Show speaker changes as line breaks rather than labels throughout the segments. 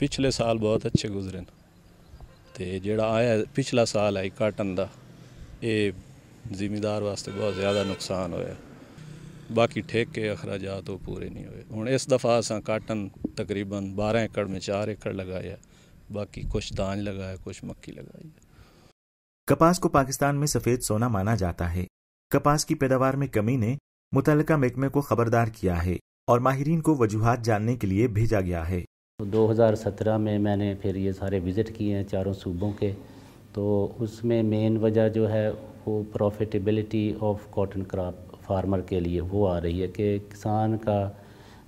पिछले साल बहुत अच्छे गुजरे तो जड़ा आया पिछला साल आई काटन का ये जिमीदार वास्ते बहुत ज़्यादा नुकसान होया बाकी ठेके अखराज तो पूरे नहीं हुए हूँ इस दफा अस काटन तकरीबन बारह एकड़ में चार एकड़ लगाया बाकी कुछ दान लगाया कुछ मक्की लगाई कपास को पाकिस्तान में सफेद सोना माना जाता है कपास की पैदावार में कमी ने मुतलका महकमे को खबरदार किया है और माहरीन को वजूहत जानने के लिए भेजा गया है तो
2017 में मैंने फिर ये सारे विज़िट किए हैं चारों सूबों के तो उसमें मेन वजह जो है वो profitability of cotton crop farmer के लिए वो आ रही है कि किसान का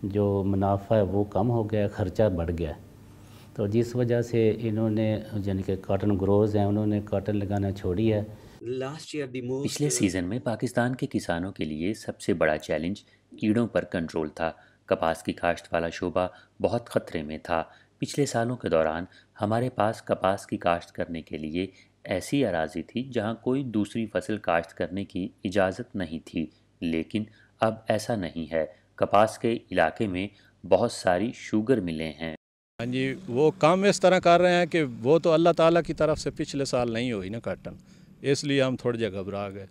जो मुनाफा है वो कम हो गया ख़र्चा बढ़ गया तो जिस वजह से इन्होंने यानी कि कॉटन ग्रोज हैं उन्होंने कॉटन लगाना छोड़ी
है लास्ट ईयर पिछले सीज़न में पाकिस्तान के किसानों के लिए सबसे बड़ा चैलेंज कीड़ों पर कंट्रोल था कपास की काश्त वाला शोबा बहुत खतरे में था पिछले सालों के दौरान हमारे पास कपास की काश्त करने के लिए ऐसी अराजी थी जहां कोई दूसरी फसल काश्त करने की इजाज़त नहीं थी लेकिन अब ऐसा नहीं है कपास के इलाके में बहुत सारी शुगर मिलें हैं
हाँ जी वो काम इस तरह कर रहे हैं कि वो तो अल्लाह ताला की तरफ से पिछले साल नहीं हुई ना काटन इसलिए हम थोड़ी जगह घबरा गए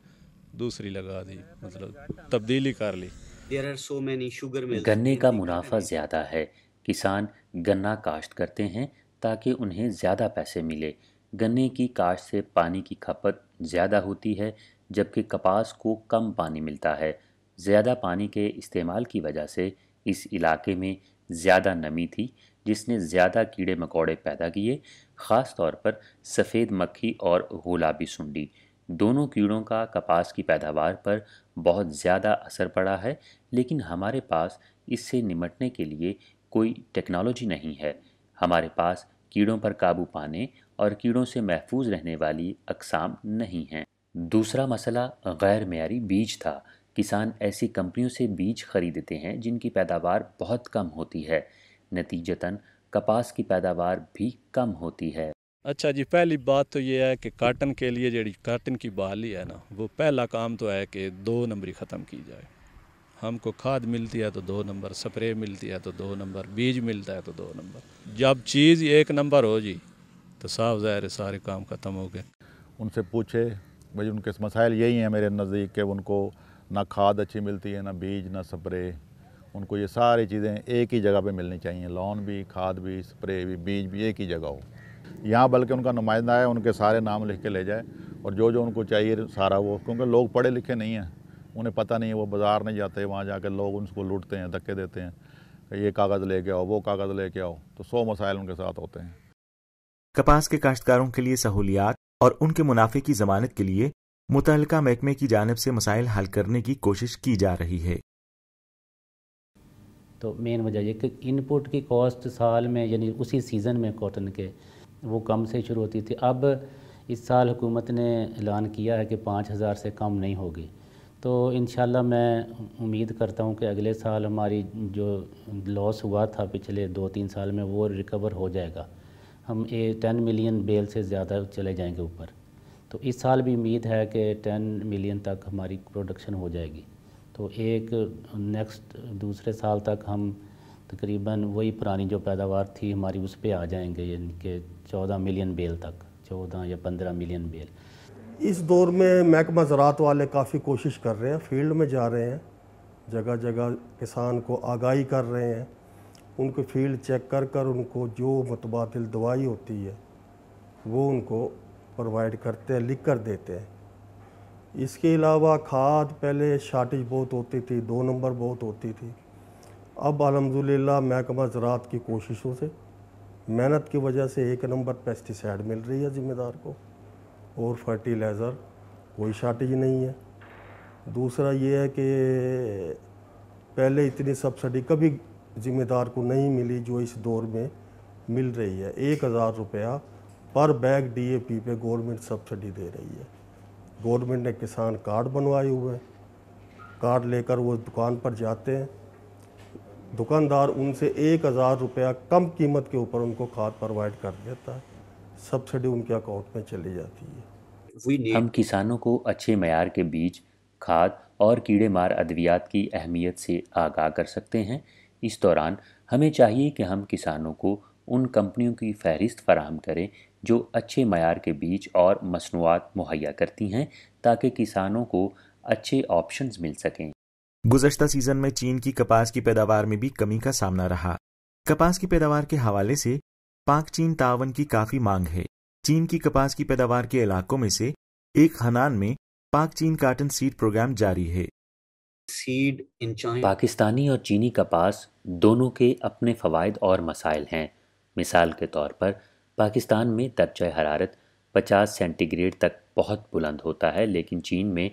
दूसरी लगा दी मतलब तब्दीली कर ली
गन्ने
का मुनाफा ज़्यादा है किसान गन्ना काश्त करते हैं ताकि उन्हें ज़्यादा पैसे मिले गन्ने की काश्त से पानी की खपत ज़्यादा होती है जबकि कपास को कम पानी मिलता है ज़्यादा पानी के इस्तेमाल की वजह से इस इलाके में ज़्यादा नमी थी जिसने ज़्यादा कीड़े मकोड़े पैदा किए ख़ास तौर पर सफ़ेद मक्खी और गुलाबी सुंडी दोनों कीड़ों का कपास की पैदावार पर बहुत ज़्यादा असर पड़ा है लेकिन हमारे पास इससे निमटने के लिए कोई टेक्नोलॉजी नहीं है हमारे पास कीड़ों पर काबू पाने और कीड़ों से महफूज रहने वाली अकसाम नहीं हैं दूसरा मसला गैर मैारी बीज था किसान ऐसी कंपनियों से बीज खरीदते हैं जिनकी पैदावार बहुत कम होती है नतीजतन कपास की पैदावार भी कम होती है
अच्छा जी पहली बात तो ये है कि काटन के लिए जड़ी काटन की बहाली है ना वो पहला काम तो है कि दो नंबरी ख़त्म की जाए हमको खाद मिलती है तो दो नंबर स्प्रे मिलती है तो दो नंबर बीज मिलता है तो दो नंबर जब चीज़ एक नंबर हो जी तो साफ ज़ाहिर सारे काम ख़त्म हो गए उनसे पूछे भाई उनके मसाइल यही हैं मेरे नज़दीक के उनको ना खाद अच्छी मिलती है ना बीज ना स्प्रे उनको ये सारी चीज़ें एक ही जगह पे मिलनी चाहिए लॉन भी खाद भी स्प्रे भी बीज भी एक ही जगह हो यहाँ बल्कि उनका नुमाइंदा है उनके सारे नाम लिख के ले जाए और जो जो उनको चाहिए सारा वो क्योंकि लोग पढ़े लिखे नहीं हैं उन्हें पता नहीं है वो बाज़ार नहीं जाते वहाँ जाकर लोग उनको लूटते हैं धक्के देते हैं ये कागज़ लेके आओ वो कागज़ लेके आओ तो सौ मसाइल उनके साथ होते हैं कपास के काश्तकारों के लिए सहूलियात और उनके मुनाफे की जमानत के लिए मुतल महकमे की जानब से मसाइल हल करने की कोशिश की जा रही है
तो मेन वजह यह कि इनपुट की कॉस्ट साल में यानी उसी सीज़न में कॉटन के वो कम से शुरू होती थी अब इस साल हुकूमत ने ऐलान किया है कि पाँच हज़ार से कम नहीं होगी तो इन मैं उम्मीद करता हूँ कि अगले साल हमारी जो लॉस हुआ था पिछले दो तीन साल में वो रिकवर हो जाएगा हम ए टेन मिलियन बेल से ज़्यादा चले जाएंगे ऊपर तो इस साल भी उम्मीद है कि टेन मिलियन तक हमारी प्रोडक्शन हो जाएगी तो एक नेक्स्ट दूसरे साल तक हम तकरीबन वही पुरानी जो पैदावार थी हमारी उस पर आ जाएंगे यानी कि चौदह मिलियन बेल तक चौदह या पंद्रह मिलियन बेल
इस दौर में महकमा ज़रात वाले काफ़ी कोशिश कर रहे हैं फील्ड में जा रहे हैं जगह जगह किसान को आगाही कर रहे हैं उनको फील्ड चेक कर कर उनको जो मतबादल दवाई होती है वो उनको प्रोवाइड करते हैं लिख कर देते हैं इसके अलावा खाद पहले शार्टेज बहुत होती थी दो नंबर बहुत होती थी अब अलहमदिल्ला महकमा ज़रात की कोशिशों से मेहनत की वजह से एक नंबर पेस्टिसाइड मिल रही है ज़िम्मेदार को और फर्टिलाइज़र कोई शार्टेज नहीं है दूसरा ये है कि पहले इतनी सब्सिडी कभी जिम्मेदार को नहीं मिली जो इस दौर में मिल रही है एक हज़ार रुपया पर बैग डीएपी पे गवर्नमेंट सब्सिडी दे रही है गवर्नमेंट ने किसान कार्ड बनवाए हुए हैं कार्ड लेकर वो दुकान पर जाते हैं दुकानदार उनसे एक हज़ार रुपया कम कीमत के ऊपर उनको खाद प्रोवाइड कर देता है सब्सिडी उनके अकाउंट में चली जाती
है हम किसानों को अच्छे मैार के बीज खाद और कीड़े मार अद्वियात की अहमियत से आगाह कर सकते हैं इस दौरान हमें चाहिए कि हम किसानों को उन कंपनियों की फहरिस्त फराहम करें जो अच्छे मैार के बीज और मसनूआत मुहैया
करती हैं ताकि किसानों को अच्छे ऑप्शंस मिल सकें गुजशत सीजन में चीन की कपास की पैदावार में भी कमी का सामना रहा कपास की पैदावार के हवाले से पाक चीन तावन की काफी मांग है चीन की कपास की पैदावार के इलाकों में से एक हनान में पाक चीन काटन सीड प्रोग्राम जारी है
सीड इन पाकिस्तानी और चीनी कपास दोनों के अपने फवायद और मसाइल हैं मिसाल के तौर पर पाकिस्तान में दर्ज हरारत 50 सेंटीग्रेड तक बहुत बुलंद होता है लेकिन चीन में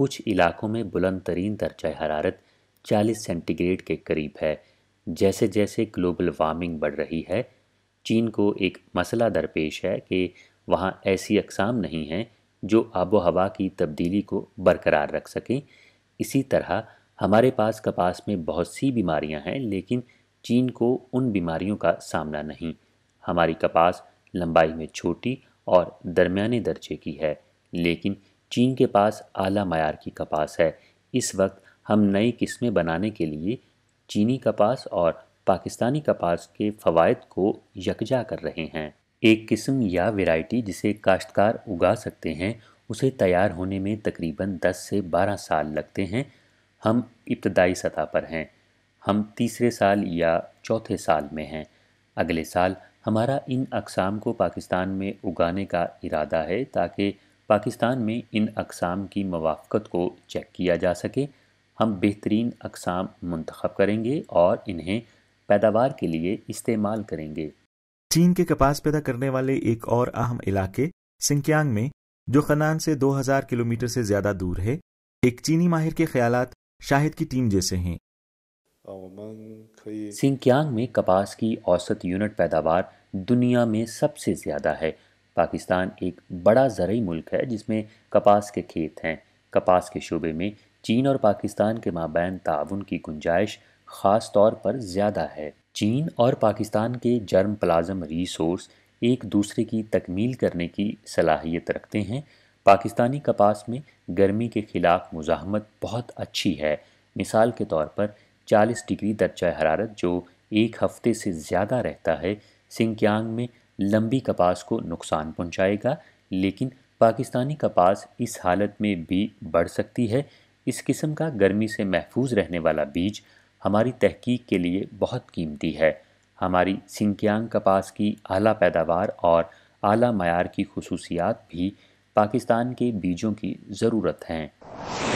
कुछ इलाकों में बुलंद तरीन दर्ज हरारत 40 सेंटीग्रेड के करीब है जैसे जैसे ग्लोबल वार्मिंग बढ़ रही है चीन को एक मसला दरपेश है कि वहाँ ऐसी अकसाम नहीं हैं जो आबो हवा की तब्दीली को बरकरार रख सकें इसी तरह हमारे पास कपास में बहुत सी बीमारियां हैं लेकिन चीन को उन बीमारियों का सामना नहीं हमारी कपास लंबाई में छोटी और दरमियाने दर्जे की है लेकिन चीन के पास आला मैार की कपास है इस वक्त हम नई किस्में बनाने के लिए चीनी कपास और पाकिस्तानी कपास के फवायद को यकजा कर रहे हैं एक किस्म या वैरायटी जिसे काश्तकार उगा सकते हैं उसे तैयार होने में तकरीबन 10 से 12 साल लगते हैं हम इब्तदाई सतह पर हैं हम तीसरे साल या चौथे साल में हैं अगले साल हमारा इन अकसाम को पाकिस्तान में उगाने का इरादा है ताकि पाकिस्तान में इन अकसाम की मवाफ़त को चेक किया जा सके हम बेहतरीन अकसाम मंतखब करेंगे और इन्हें पैदावार के लिए इस्तेमाल करेंगे
चीन के कपास पैदा करने वाले एक और अहम इलाके सिंकियांग में जो खनान से 2000 किलोमीटर से ज्यादा दूर है एक चीनी माहिर के ख्याल शाहिद की टीम जैसे हैं सिंकियांग में कपास की औसत यूनिट पैदावार
दुनिया में सबसे ज़्यादा है पाकिस्तान एक बड़ा जरिए मुल्क है जिसमें कपास के खेत हैं कपास के शोबे में चीन और पाकिस्तान के माबैन ताउन की गुंजाइश ख़ास तौर पर ज़्यादा है चीन और पाकिस्तान के जर्म प्लाज्म रिसोर्स एक दूसरे की तकमील करने की सलाहियत रखते हैं पाकिस्तानी कपास में गर्मी के ख़िलाफ़ मुजाहमत बहुत अच्छी है मिसाल के तौर पर 40 डिग्री दर्जा हरारत जो एक हफ्ते से ज़्यादा रहता है सिंकियांग में लंबी कपास को नुकसान पहुंचाएगा लेकिन पाकिस्तानी कपास इस हालत में भी बढ़ सकती है इस किस्म का गर्मी से महफूज रहने वाला बीज हमारी तहकीक के लिए बहुत कीमती है हमारी सिंकियांग कपास की आला पैदावार और आला मैार की खसूसियात भी पाकिस्तान के बीजों की ज़रूरत हैं